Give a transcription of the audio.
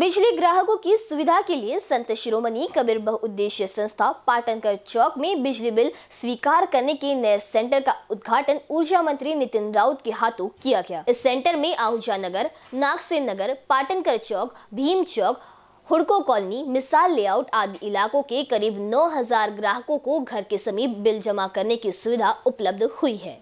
बिजली ग्राहकों की सुविधा के लिए संत शिरोमणि कबीर बहुउद्देश्य संस्था पाटनकर चौक में बिजली बिल स्वीकार करने के नए सेंटर का उद्घाटन ऊर्जा मंत्री नितिन राउत के हाथों किया गया इस सेंटर में आहूजा नगर नागसे नगर पाटनकर चौक भीम चौक हुड़को कॉलोनी मिसाल लेआउट आदि इलाकों के करीब 9000 ग्राहकों को घर के समीप बिल जमा करने की सुविधा उपलब्ध हुई है